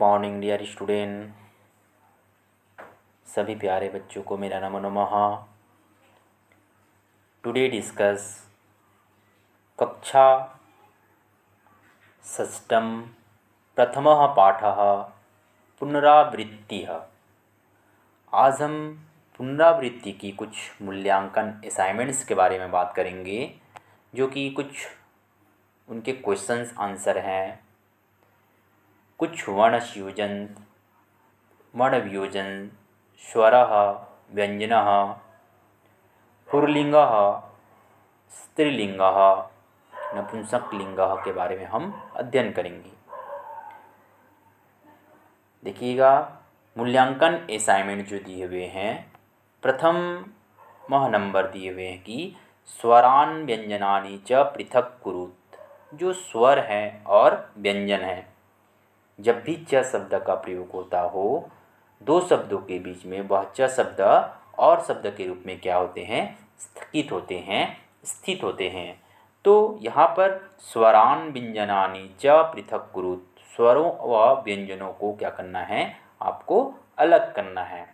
morning dear student सभी प्यारे बच्चों को मेरा नमो नमः टुडे डिस्कस कक्षा सिस्टम प्रथम पाठ पुनरावृत्ति आज हम पुनरावृत्ति की कुछ मूल्यांकन असाइनमेंट्स के बारे में बात करेंगे जो कि कुछ उनके क्वेश्चंस आंसर हैं कुछ वर्णस्योजन वर्णव्योजन स्वर व्यंजन पुरलिङ्गः स्त्रीलिंग नपुंसकलिंग के बारे में हम अध्ययन करेंगे देखिएगा मूल्यांकन असाइनमेंट जो दिए हुए हैं प्रथम मह नंबर दिए हुए हैं कि स्वरान व्यंजनानी च पृथक कुरुत जो स्वर हैं और व्यंजन हैं जब भी च शब्द का प्रयोग होता हो दो शब्दों के बीच में वह च शब्द और शब्द के रूप में क्या होते हैं स्थगित होते हैं स्थित होते हैं तो यहाँ पर स्वरान व्यंजनानी च पृथक गुरु स्वरों व व्यंजनों को क्या करना है आपको अलग करना है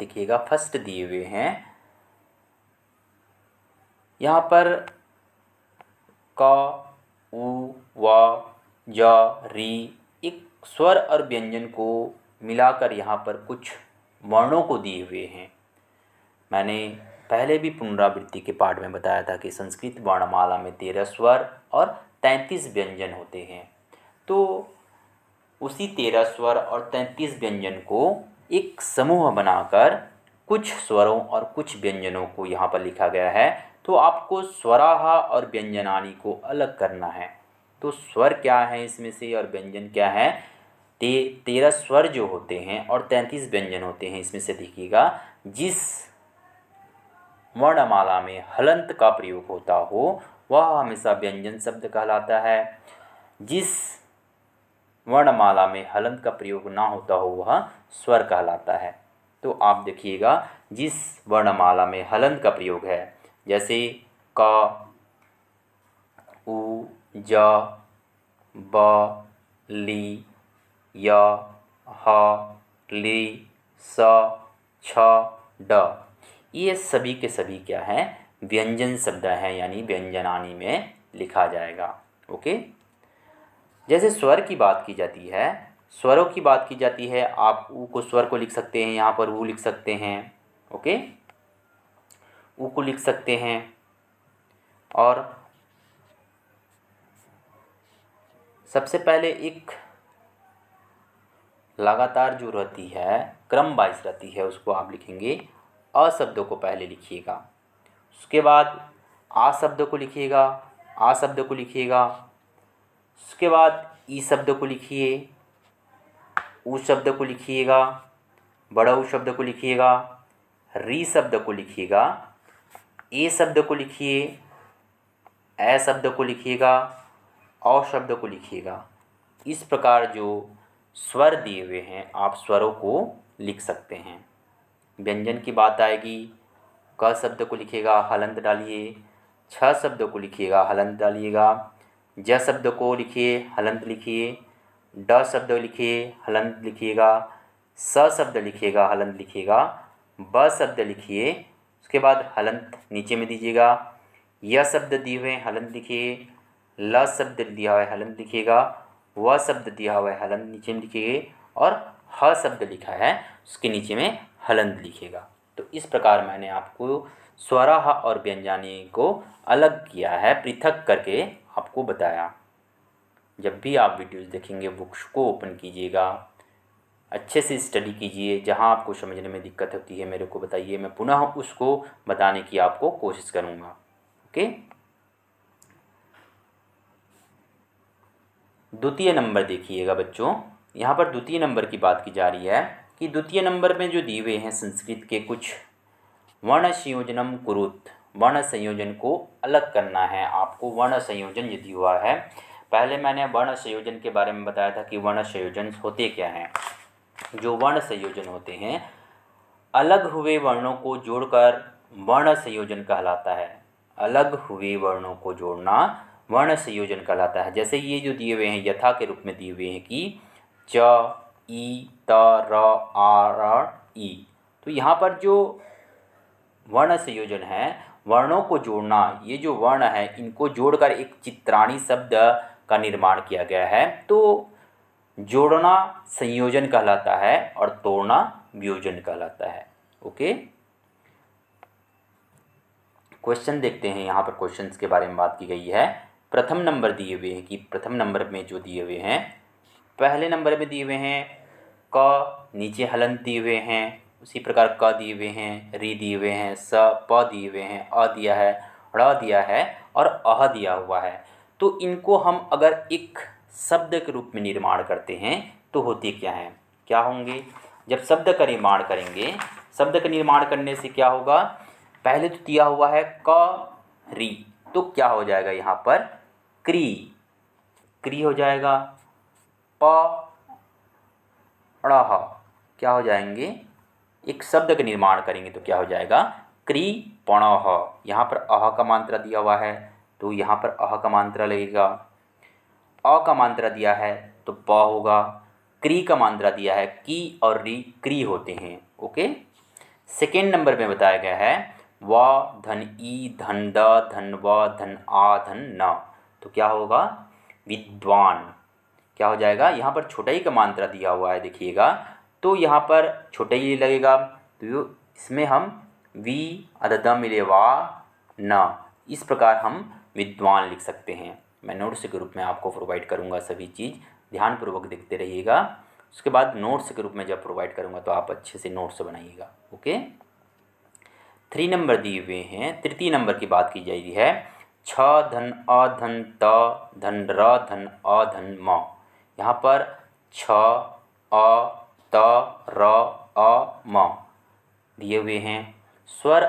देखिएगा फर्स्ट दिए हुए हैं यहाँ पर क उ व ज री एक स्वर और व्यंजन को मिलाकर यहाँ पर कुछ वर्णों को दिए हुए हैं मैंने पहले भी पुनरावृत्ति के पाठ में बताया था कि संस्कृत वर्णमाला में तेरह स्वर और तैंतीस व्यंजन होते हैं तो उसी तेरह स्वर और तैंतीस व्यंजन को एक समूह बनाकर कुछ स्वरों और कुछ व्यंजनों को यहाँ पर लिखा गया है तो आपको स्वराहा और व्यंजनानी को अलग करना है तो स्वर क्या है इसमें से और व्यंजन क्या है ते तेरह स्वर जो होते हैं और तैंतीस व्यंजन होते हैं इसमें से देखिएगा जिस वर्णमाला में हलंत का प्रयोग होता हो वह हमेशा व्यंजन शब्द कहलाता है जिस वर्णमाला में हलंत का प्रयोग ना होता हो वह स्वर कहलाता है तो आप देखिएगा जिस वर्णमाला में हलंत का प्रयोग है जैसे क उ ज बा ली या हा ली सा छा डा ये सभी के सभी क्या हैं व्यंजन शब्द हैं यानी व्यंजनानी में लिखा जाएगा ओके जैसे स्वर की बात की जाती है स्वरों की बात की जाती है आप ऊ को स्वर को लिख सकते हैं यहाँ पर ऊ लिख सकते हैं ओके ऊ को लिख सकते हैं और सबसे पहले एक लगातार जो रहती है क्रम वाइज रहती है उसको आप लिखेंगे अ शब्द को पहले लिखिएगा उसके बाद आ शब्द को लिखिएगा आ शब्द को लिखिएगा उसके बाद ई शब्द को लिखिए ऊ शब्द को लिखिएगा बड़ा ऊ शब्द को लिखिएगा री शब्द को लिखिएगा ए शब्द को लिखिए ए शब्द को लिखिएगा और शब्द को लिखिएगा इस प्रकार जो स्वर दिए हुए हैं आप स्वरों को लिख सकते हैं व्यंजन की बात आएगी क शब्द को लिखिएगा हलंत डालिए छ शब्द को लिखिएगा हलंत डालिएगा ज शब्द को लिखिए हलंत लिखिए ड शब्द लिखिए हलंत लिखिएगा स शब्द लिखिएगा हलंत लिखिएगा ब शब्द लिखिए उसके बाद हलंत नीचे में दीजिएगा यह शब्द दिए हुए हलंत लिखिए ल शब्द दिया हुआ है हलम लिखिएगा व शब्द दिया हुआ है हलंद नीचे में लिखिए और ह शब्द लिखा है उसके नीचे में हलंद लिखेगा तो इस प्रकार मैंने आपको स्वराह और व्यंजानी को अलग किया है पृथक करके आपको बताया जब भी आप वीडियोस देखेंगे बुक्स को ओपन कीजिएगा अच्छे से स्टडी कीजिए जहाँ आपको समझने में दिक्कत होती है मेरे को बताइए मैं पुनः उसको बताने की आपको कोशिश करूँगा ओके द्वितीय नंबर देखिएगा बच्चों यहाँ पर द्वितीय नंबर की बात की जा रही है कि द्वितीय नंबर में जो दिए हुए हैं संस्कृत के कुछ वर्ण संयोजनम कुरुत वर्ण संयोजन को अलग करना है आपको वर्ण संयोजन यदि हुआ है पहले मैंने वर्ण संयोजन के बारे में बताया था कि वर्ण संयोजन होते क्या हैं जो वर्ण संयोजन होते हैं अलग हुए वर्णों को जोड़कर वर्ण संयोजन कहलाता है अलग हुए वर्णों को जोड़ना वर्ण संयोजन कहलाता है जैसे ये जो दिए हुए हैं यथा के रूप में दिए हुए हैं कि च ई त र र ई तो यहाँ पर जो वर्ण संयोजन है वर्णों को जोड़ना ये जो वर्ण है इनको जोड़कर एक चित्राणी शब्द का निर्माण किया गया है तो जोड़ना संयोजन कहलाता है और तोड़ना वियोजन कहलाता है ओके क्वेश्चन देखते हैं यहाँ पर क्वेश्चंस के बारे में बात की गई है प्रथम नंबर दिए हुए हैं कि प्रथम नंबर में जो दिए हुए हैं पहले नंबर में दिए हुए हैं क नीचे हलंत दिए हुए हैं उसी प्रकार क दिए हुए हैं री दिए हुए हैं स प दिए हुए हैं अ दिया है र दिया है और अह दिया हुआ है तो इनको हम अगर एक शब्द के रूप में निर्माण करते हैं तो होते क्या हैं क्या होंगे जब शब्द का निर्माण करेंगे शब्द का निर्माण करने से क्या होगा पहले तो दिया हुआ है क री तो क्या हो जाएगा यहाँ पर क्री क्री हो जाएगा प क्या हो जाएंगे एक शब्द का निर्माण करेंगे तो क्या हो जाएगा क्री पणह यहाँ पर अह का मात्रा दिया हुआ है तो यहाँ पर अह का मात्रा लगेगा अ का मात्रा दिया है तो प होगा क्री का मात्रा दिया है की और री क्री होते हैं ओके सेकेंड नंबर में बताया गया है वा धन ई धन द धन व धन आ धन न तो क्या होगा विद्वान क्या हो जाएगा यहाँ पर छोटाई का मात्रा दिया हुआ है देखिएगा तो यहाँ पर छोटा ही लगेगा तो इसमें हम वी अदद मिले वा न इस प्रकार हम विद्वान लिख सकते हैं मैं नोट्स के रूप में आपको प्रोवाइड करूँगा सभी चीज़ ध्यानपूर्वक देखते रहिएगा उसके बाद नोट्स के रूप में जब प्रोवाइड करूँगा तो आप अच्छे से नोट्स बनाइएगा ओके थ्री नंबर दिए हुए हैं तृतीय नंबर की बात की जा रही है छ धन अ धन त धन र धन अ धन म यहाँ पर छ अ त र अ म दिए हुए हैं स्वर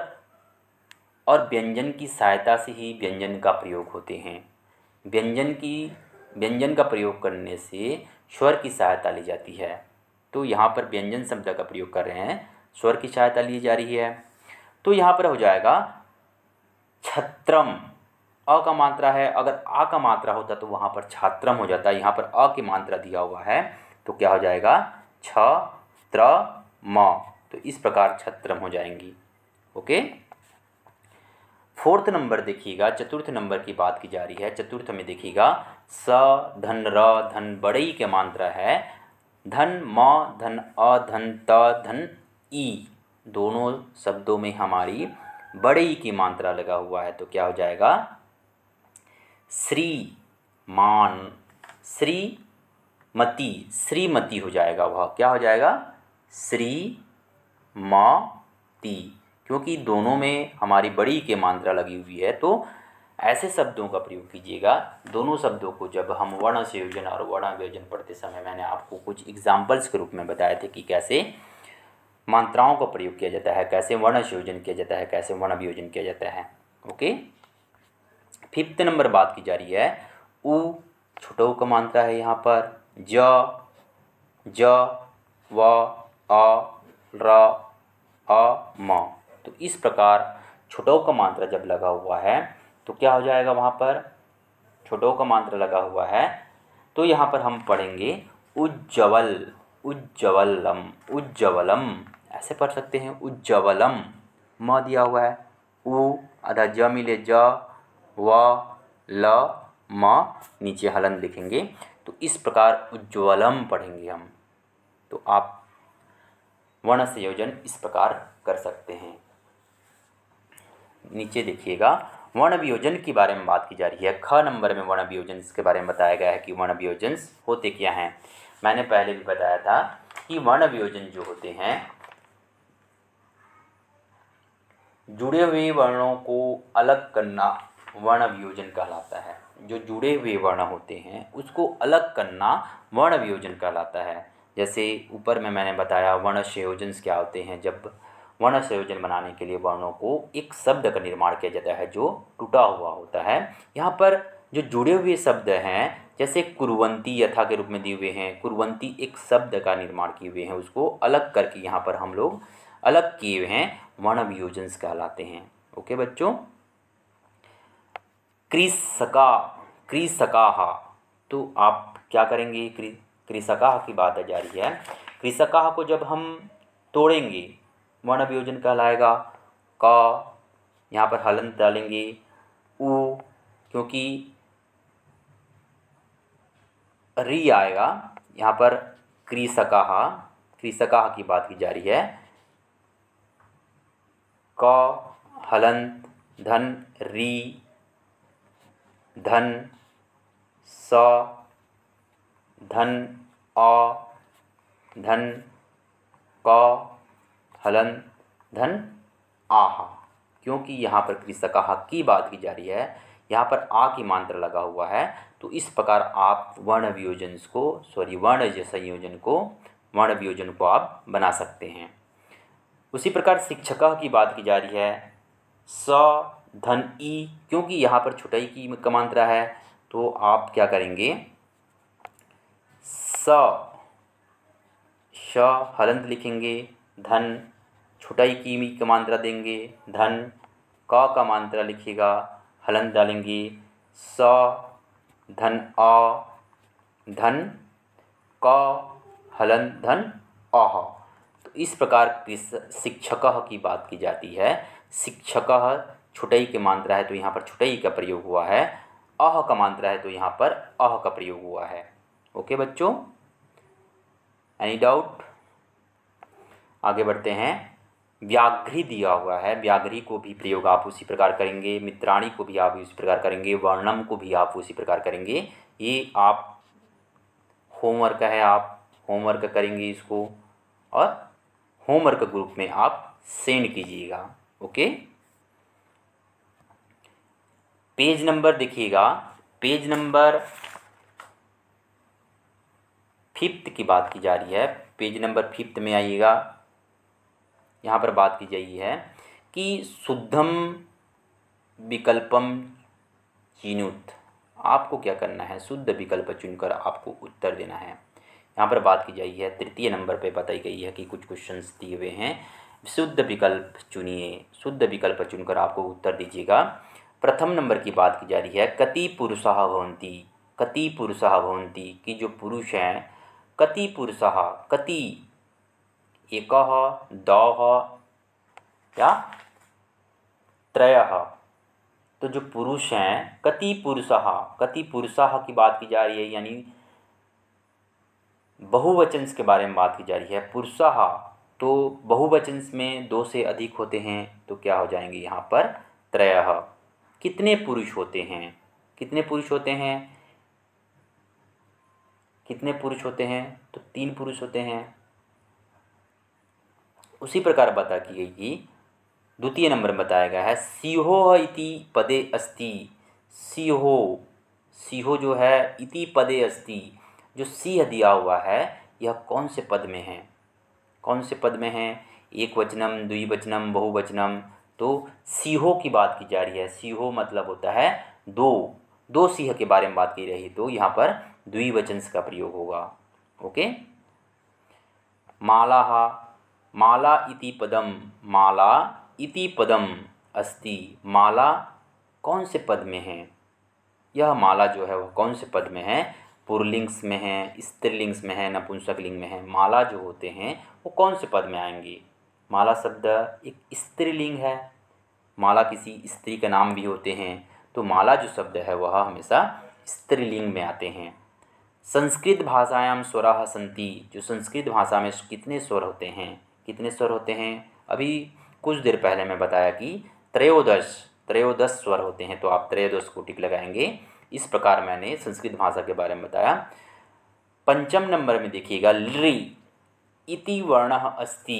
और व्यंजन की सहायता से ही व्यंजन का प्रयोग होते हैं व्यंजन की व्यंजन का प्रयोग करने से स्वर की सहायता ली जाती है तो यहाँ पर व्यंजन शब्द का प्रयोग कर रहे हैं स्वर की सहायता ली जा रही है तो यहाँ पर हो जाएगा छत्रम अ का मात्रा है अगर आ का मात्रा होता तो वहाँ पर छात्रम हो जाता है यहाँ पर अ की मात्रा दिया हुआ है तो क्या हो जाएगा छ त्र म तो इस प्रकार छत्रम हो जाएंगी ओके फोर्थ नंबर देखिएगा चतुर्थ नंबर की बात की जा रही है चतुर्थ में देखिएगा स धन र धन बड़ई के मात्रा है धन म धन अ धन त धन ई दोनों शब्दों में हमारी बड़े ई की मात्रा लगा हुआ है तो क्या हो जाएगा श्री मान श्री श्रीमती हो जाएगा वह क्या हो जाएगा श्री मी क्योंकि दोनों में हमारी बड़ी के मात्रा लगी हुई है तो ऐसे शब्दों का प्रयोग कीजिएगा दोनों शब्दों को जब हम वर्ण संयोजन और वर्ण व्यंजन पढ़ते समय मैंने आपको कुछ एग्जाम्पल्स के रूप में बताए थे कि कैसे मात्राओं का प्रयोग किया जाता है कैसे वर्ण संयोजन किया जाता है कैसे वर्ण अभियोजन किया जाता है ओके फिफ्थ नंबर बात की जा रही है उ छोटा का मात्रा है यहाँ पर ज ज व अ र अ म तो इस प्रकार छोटों का मात्रा जब लगा हुआ है तो क्या हो जाएगा वहाँ पर छोटों का मात्रा लगा हुआ है तो यहाँ पर हम पढ़ेंगे उज्ज्वल उज्ज्वलम उज्ज्वलम ऐसे पढ़ सकते हैं उज्जवलम म दिया हुआ है उ आधा ज मिले ज व ल म नीचे हलन लिखेंगे तो इस प्रकार उज्ज्वलम पढ़ेंगे हम तो आप वर्ण संयोजन इस प्रकार कर सकते हैं नीचे देखिएगा वर्ण वियोजन के बारे में बात की जा रही है ख नंबर में वर्ण वियोजन के बारे में बताया गया है कि वर्ण वियोजन होते क्या हैं मैंने पहले भी बताया था कि वर्ण वियोजन जो होते हैं जुड़े हुए वर्णों को अलग करना वर्ण वियोजन कहलाता है जो जुड़े हुए वर्ण होते हैं उसको अलग करना वर्ण वियोजन कहलाता है जैसे ऊपर में मैंने बताया वर्ण संयोजन क्या होते हैं जब वर्ण संयोजन बनाने के लिए वर्णों को एक शब्द का निर्माण किया जाता है जो टूटा हुआ होता है यहाँ पर जो जुड़े हुए शब्द हैं जैसे कुरवंती यथा के रूप में दिए हुए हैं कुरवंती एक शब्द का निर्माण किए हुए हैं उसको अलग करके यहाँ पर हम लोग अलग किए हुए हैं वर्णव्यूजन्स कहलाते हैं ओके बच्चों क्रिसका क्रिसकाहा तो आप क्या करेंगे क्रिसकाह की बात जा रही है क्रिसकाह को जब हम तोड़ेंगे वर्ण अभियोजन कहलाएगा क यहाँ पर हलन डालेंगे उ क्योंकि री आएगा यहाँ पर क्रिसकाहा क्रिसकाह की बात की जा रही है क हलंत धन री धन स धन अ धन क हलन धन आहा क्योंकि यहाँ पर कृषकाहा की बात की जा रही है यहाँ पर आ की मंत्र लगा हुआ है तो इस प्रकार आप वर्ण वियोजन को सॉरी वर्ण संयोजन को वर्ण वियोजन को आप बना सकते हैं उसी प्रकार शिक्षक की बात की जा रही है स धन ई क्योंकि यहाँ पर छुटाई की कमांतरा है तो आप क्या करेंगे स श हलंत लिखेंगे धन छुटाई की का कमांतरा देंगे धन क का मांत्रा लिखेगा हलंत डालेंगे स धन अ धन क हलन धन अह तो इस प्रकार की शिक्षक की बात की जाती है शिक्षक छुटई के मात्रा है तो यहाँ पर छुटई का प्रयोग हुआ है अह का मात्रा है तो यहाँ पर अह का प्रयोग हुआ है ओके बच्चों एनी डाउट आगे बढ़ते हैं व्याघ्री दिया हुआ है व्याघ्री को भी प्रयोग आप उसी प्रकार करेंगे मित्राणी को भी आप उसी प्रकार करेंगे वर्णम को भी आप उसी प्रकार करेंगे ये आप होमवर्क है आप होमवर्क करेंगे इसको और होमवर्क ग्रुप में आप सेंड कीजिएगा ओके पेज नंबर देखिएगा पेज नंबर फिफ्थ की बात की जा रही है पेज नंबर फिफ्थ में आइएगा यहाँ पर बात की जाइए है कि शुद्धम विकल्पम चिनुत आपको क्या करना है शुद्ध विकल्प चुनकर आपको उत्तर देना है यहाँ पर बात की जाई है तृतीय नंबर पर बताई गई है कि कुछ क्वेश्चन दिए हुए हैं शुद्ध विकल्प चुनिए शुद्ध विकल्प चुनकर आपको उत्तर दीजिएगा प्रथम नंबर की बात की जा रही है कति पुरुषाह भवंती कति पुरुषाह भवंती कि जो पुरुष हैं कति पुरुषाह कति एक द या त्रय तो जो पुरुष हैं कति पुरुषाह कति पुरुषाह की बात की जा रही है यानी बहुवचन के बारे में बात की जा रही है पुरुषाह तो बहुवचन में दो से अधिक होते हैं तो क्या हो जाएंगे यहाँ पर त्रय कितने पुरुष होते हैं कितने पुरुष होते हैं कितने पुरुष होते हैं तो तीन पुरुष होते हैं उसी प्रकार बता की गई कि द्वितीय नंबर में बताया गया है सीहो इति पदे अस्ति सीहो सीहो जो है इति पदे अस्ति जो सीह दिया हुआ है यह कौन से पद में है कौन से पद में है एक वचनम द्विवचनम बहुवचनम तो सीहो की बात की जा रही है सीहो मतलब होता है दो दो सीह के बारे में बात की रही तो यहाँ पर द्विवचन का प्रयोग होगा ओके माला हा माला इति पदम माला इति पदम अस्ति माला कौन से पद में है यह माला जो है वह कौन से पद में है पुरलिंग्स में हैं स्त्रीलिंग्स में है नपुंसक लिंग में है माला जो होते हैं वो कौन से पद में आएंगी माला शब्द एक स्त्रीलिंग है माला किसी स्त्री का नाम भी होते हैं तो माला जो शब्द है वह हमेशा स्त्रीलिंग में आते हैं संस्कृत भाषायाम स्वरा संति जो संस्कृत भाषा में कितने स्वर होते हैं कितने स्वर होते हैं अभी कुछ देर पहले मैं बताया कि त्रयोदश त्रयोदश स्वर होते हैं तो आप त्रयोदश को टिक लगाएंगे इस प्रकार मैंने संस्कृत भाषा के बारे में बताया पंचम नंबर में देखिएगा लि इति वर्ण अस्ति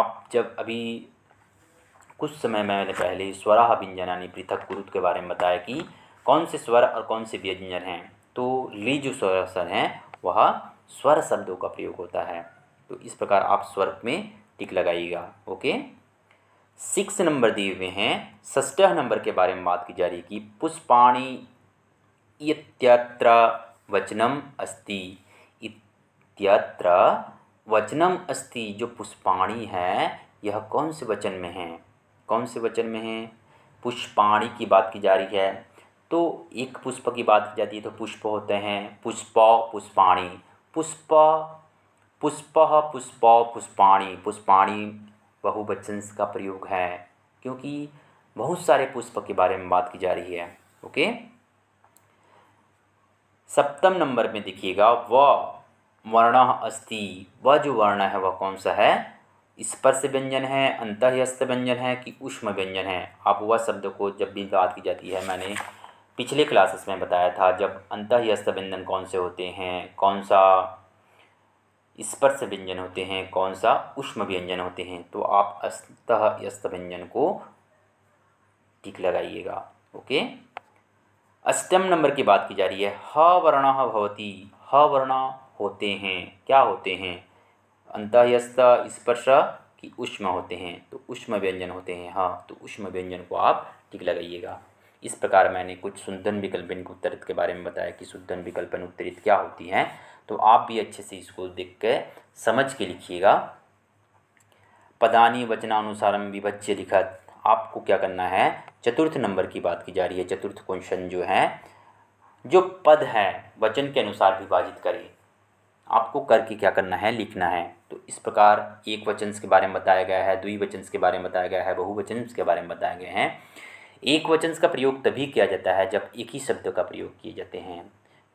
आप जब अभी कुछ समय मैंने पहले स्वरा व्यंजन यानी पृथक गुरु के बारे में बताया कि कौन से स्वर और कौन से व्यंजन हैं तो ली जो स्वर सर हैं वह स्वर शब्दों का प्रयोग होता है तो इस प्रकार आप स्वर में टिक लगाइएगा ओके सिक्स नंबर दिए हुए हैं षष्ठ नंबर के बारे में बात की जा रही है कि पुष्पाणी इत्यत्र वचनम अस्ति इत्यत्र वचनम अस्ति जो पुष्पाणी है यह कौन से वचन में है कौन से वचन में है पुष्पाणी की बात की जा रही है तो एक पुष्प की बात की जाती है तो पुष्प होते हैं पुष्प पुष्पाणी पुष्प पुष्प पुष्प पुष्पाणी पुष्पाणी बहुवचन का प्रयोग है क्योंकि बहुत सारे पुष्प के बारे में बात की जा रही है ओके सप्तम नंबर में देखिएगा व वर्ण अस्ति व जो वर्ण है वह कौन सा है स्पर्श व्यंजन है अंतःस्थ व्यंजन है कि उष्म व्यंजन है आप वह शब्द को जब भी बात की जाती है मैंने पिछले क्लासेस में बताया था जब अंतःस्थ व्यंजन कौन से होते हैं कौन सा स्पर्श व्यंजन होते हैं कौन सा उष्म व्यंजन होते हैं तो आप अस्त व्यंजन को टिक लगाइएगा ओके अष्टम नंबर की बात की जा रही है ह वर्ण भवती ह वर्ण होते हैं क्या होते हैं अंतस्त स्पर्श कि उष्म होते हैं तो उष्म व्यंजन होते हैं हाँ तो उष्म व्यंजन को आप टिक लगाइएगा इस प्रकार मैंने कुछ विकल्प इनको उत्तरित के बारे में बताया कि शुद्धन विकल्प उत्तरित क्या होती हैं तो आप भी अच्छे से इसको देख के समझ के लिखिएगा पदानी वचनानुसारम विभज्य लिखत आपको क्या करना है चतुर्थ नंबर की बात की जा रही है चतुर्थ क्वेश्चन जो है जो पद है वचन के अनुसार विभाजित करें आपको करके क्या करना है लिखना है तो इस प्रकार एक वचन के बारे में बताया गया है द्विवचन के बारे में बताया गया है बहुवचन के बारे में बताए गए हैं एक वचन का प्रयोग तभी किया जाता है जब एक ही शब्द का प्रयोग किए जाते हैं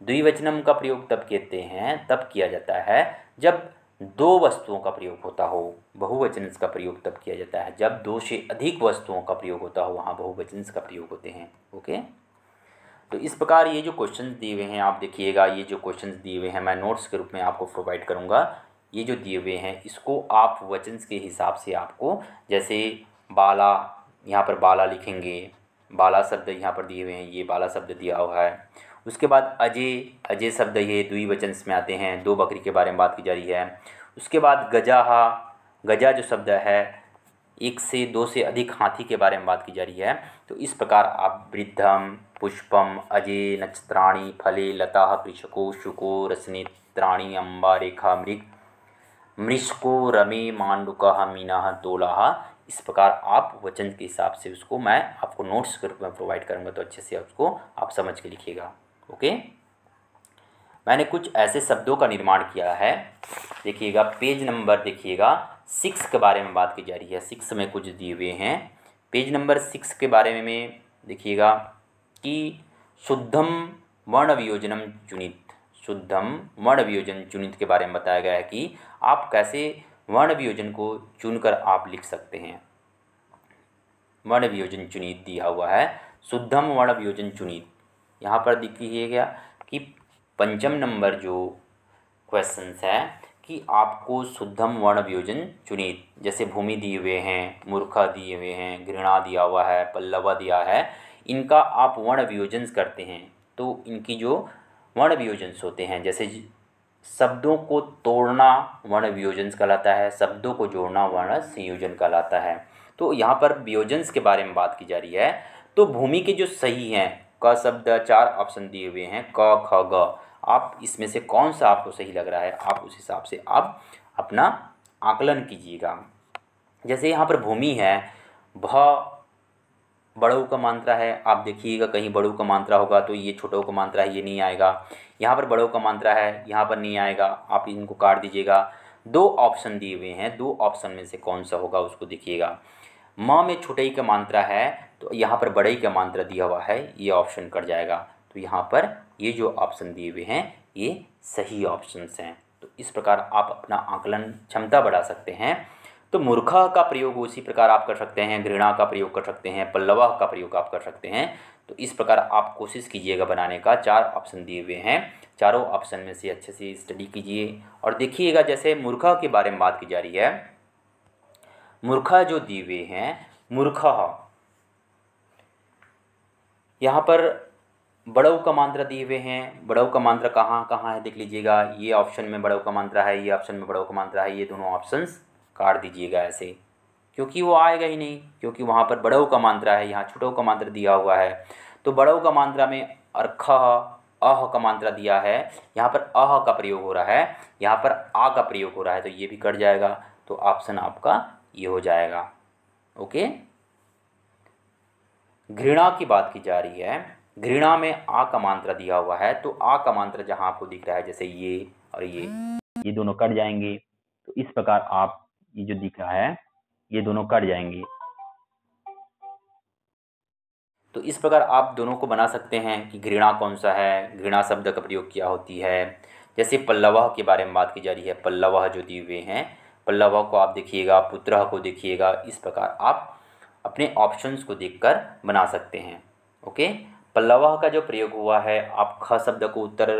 द्विवचनम का प्रयोग तब कहते हैं तब किया जाता है जब दो वस्तुओं का प्रयोग होता हो बहुवचन का प्रयोग तब किया जाता है जब दो से अधिक वस्तुओं का प्रयोग होता हो वहाँ बहुवचन का प्रयोग होते हैं ओके तो इस प्रकार ये जो क्वेश्चन दिए हुए हैं आप देखिएगा ये जो क्वेश्चन दिए हुए हैं मैं नोट्स के रूप में आपको प्रोवाइड करूँगा ये जो दिए हुए हैं इसको आप वचन के हिसाब से आपको जैसे बाला यहाँ पर बाला लिखेंगे बाला शब्द यहाँ पर दिए हुए हैं ये बाला शब्द दिया हुआ है उसके बाद अजय अजय शब्द ये द्विवचन में आते हैं दो बकरी के बारे में बात की जा रही है उसके बाद गजाहा गजा जो शब्द है एक से दो से अधिक हाथी के बारे में बात की जा रही है तो इस प्रकार आप वृद्धम पुष्पम अजय नक्षत्राणी फले लता कृषको शुको रसनेत्राणी अम्बा रेखा मृग मृषको रमे मांडुका मीना तोलाहा इस प्रकार आप वचन के हिसाब से उसको मैं आपको नोट्स के रूप में प्रोवाइड करूँगा तो अच्छे से उसको आप समझ के लिखिएगा ओके मैंने कुछ ऐसे शब्दों का निर्माण किया है देखिएगा पेज नंबर देखिएगा सिक्स के बारे में बात की जा रही है सिक्स में कुछ दिए हुए हैं पेज नंबर सिक्स के बारे में, में देखिएगा कि शुद्धम वर्ण वियोजनम चुनित शुद्धम वर्ण वियोजन चुनित के बारे में बताया गया है कि आप कैसे वर्ण वियोजन को चुनकर आप लिख सकते हैं वर्ण वियोजन चुनित दिया हुआ है शुद्धम वर्ण वियोजन चुनित यहाँ पर देखिएगा कि पंचम नंबर जो क्वेश्चन है कि आपको शुद्धम वर्ण वियोजन चुनित जैसे भूमि दिए हुए हैं मूर्खा दिए हुए हैं घृणा दिया हुआ है पल्लवा दिया है इनका आप वर्ण व्योजन करते हैं तो इनकी जो वर्ण वियोजन्स होते हैं जैसे शब्दों को तोड़ना वर्ण व्योजन कहलाता है शब्दों को जोड़ना वर्ण संयोजन कहलाता है तो यहाँ पर वियोजन्स के बारे में बात की जा रही है तो भूमि के जो सही हैं क शब्द चार ऑप्शन दिए हुए हैं क ख ग आप इसमें से कौन सा आपको सही लग रहा है आप उस हिसाब से आप अपना आकलन कीजिएगा जैसे यहाँ पर भूमि है भ बड़ों का मात्रा है आप देखिएगा कहीं बड़ों का मात्रा होगा तो ये छोटों का मात्रा है ये नहीं आएगा यहाँ पर बड़ों का मात्रा है यहाँ पर नहीं आएगा आप इनको काट दीजिएगा दो ऑप्शन दिए हुए हैं दो ऑप्शन में से कौन सा होगा उसको देखिएगा म में छोटाई का मात्रा है तो यहाँ पर बड़े का मंत्र दिया हुआ है ये ऑप्शन कट जाएगा तो यहाँ पर ये जो ऑप्शन दिए हुए हैं ये सही ऑप्शंस हैं तो इस प्रकार आप अपना आंकलन क्षमता बढ़ा सकते हैं तो मूर्खा का प्रयोग उसी प्रकार आप कर सकते हैं घृणा का प्रयोग कर सकते हैं पल्लवा का प्रयोग आप कर सकते हैं तो इस प्रकार आप कोशिश कीजिएगा बनाने का चार ऑप्शन दिए हुए हैं चारों ऑप्शन में से अच्छे से स्टडी कीजिए और देखिएगा जैसे मूर्खा के बारे में बात की जा रही है मूर्खा जो दिए हुए हैं मूर्खा यहाँ पर बड़ऊ का मात्रा दिए हुए हैं बड़ऊ का मात्रा कहाँ कहाँ है देख लीजिएगा ये ऑप्शन में बड़ऊ का मात्रा है ये ऑप्शन में बड़ऊ का मात्रा है ये दोनों ऑप्शंस काट दीजिएगा ऐसे क्योंकि वो आएगा ही नहीं क्योंकि वहाँ पर बड़ऊ का मात्रा है यहाँ छोटऊ का मात्रा दिया हुआ है तो बड़ऊ का मात्रा में अर्ख अह का मात्रा दिया है यहाँ पर अह का प्रयोग हो रहा है यहाँ पर आ का प्रयोग हो रहा है तो ये भी कट जाएगा तो ऑप्शन आपका ये हो जाएगा ओके घृणा की बात की जा रही है घृणा में आ का मंत्र दिया हुआ है तो आ का मंत्र जहाँ आपको दिख रहा है जैसे ये और ये ये दोनों कट जाएंगे तो इस प्रकार आप ये जो दिख रहा है ये दोनों कट जाएंगे तो इस प्रकार आप दोनों को बना सकते हैं कि घृणा कौन सा है घृणा शब्द का प्रयोग क्या होती है जैसे पल्लव के बारे में बात की जा रही है पल्लव जो दिए हुए हैं पल्लव को आप देखिएगा पुत्रह को देखिएगा इस प्रकार आप अपने ऑप्शंस को देखकर बना सकते हैं ओके पल्लवा का जो प्रयोग हुआ है आप ख शब्द को उत्तर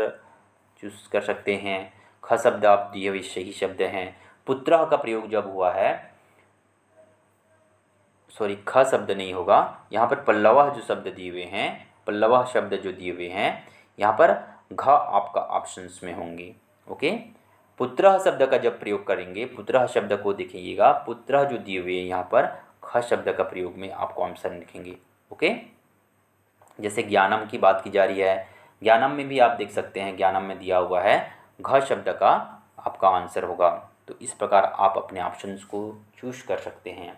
चूज कर सकते हैं ख शब्द आप हुए सही शब्द हैं पुत्र का प्रयोग जब हुआ है सॉरी ख शब्द नहीं होगा यहाँ पर पल्लवा जो शब्द दिए हुए हैं पल्लवा शब्द जो दिए हुए हैं यहाँ पर घ आपका ऑप्शंस में होंगे ओके पुत्र शब्द का जब प्रयोग करेंगे पुत्र शब्द को देखिएगा पुत्र जो दिए हुए हैं यहाँ पर ख शब्द का प्रयोग में आपको आंसर लिखेंगे ओके जैसे ज्ञानम की बात की जा रही है ज्ञानम में भी आप देख सकते हैं ज्ञानम में दिया हुआ है घ शब्द का आपका आंसर होगा तो इस प्रकार आप अपने ऑप्शन को चूज कर सकते हैं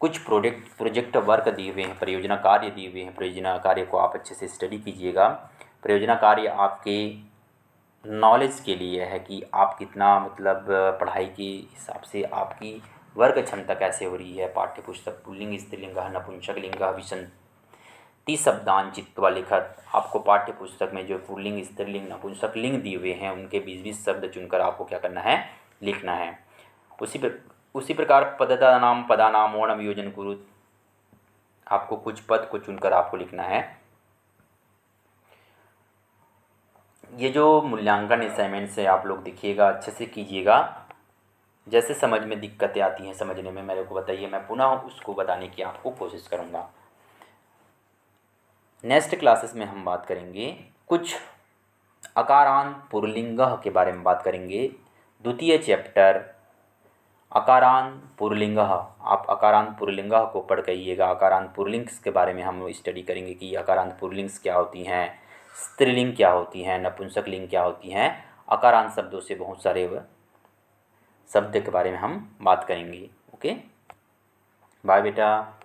कुछ प्रोजेक्ट प्रोजेक्ट वर्क दिए हुए हैं परियोजना कार्य दिए हुए हैं परियोजना कार्य को आप अच्छे से स्टडी कीजिएगा परियोजना कार्य आपके नॉलेज के लिए है कि आप कितना मतलब पढ़ाई के हिसाब से आपकी वर्ग क्षमता कैसे हो रही है पाठ्यपुस्तक पुलिंग पुल्लिंग स्त्रीलिंग नपुंसक लिंग विसंति शब्दान चित्वा लिखत आपको पाठ्यपुस्तक में जो पुल्लिंग स्त्रीलिंग नपुंसक लिंग दिए हुए हैं उनके बीस बीस शब्द चुनकर आपको क्या करना है लिखना है उसी पर उसी प्रकार पदता नाम पदा नाम ओणम गुरु आपको कुछ पद को चुनकर आपको लिखना है ये जो मूल्यांकन असाइनमेंट से आप लोग देखिएगा अच्छे से कीजिएगा जैसे समझ में दिक्कतें आती हैं समझने में मेरे को बताइए मैं पुनः उसको बताने की आपको कोशिश करूँगा नेक्स्ट क्लासेस में हम बात करेंगे कुछ अकारान पुरलिंग के बारे में बात करेंगे द्वितीय चैप्टर अकारान पुरलिंग आप अकारान पुरलिंग को पढ़ कहिएगा अकारान पुरलिंग्स के बारे में हम स्टडी करेंगे कि अकारान पुरलिंग्स क्या होती हैं स्त्रीलिंग क्या होती हैं नपुंसक लिंग क्या होती हैं अकारान शब्दों से बहुत सारे शब्द के बारे में हम बात करेंगे ओके बाय बेटा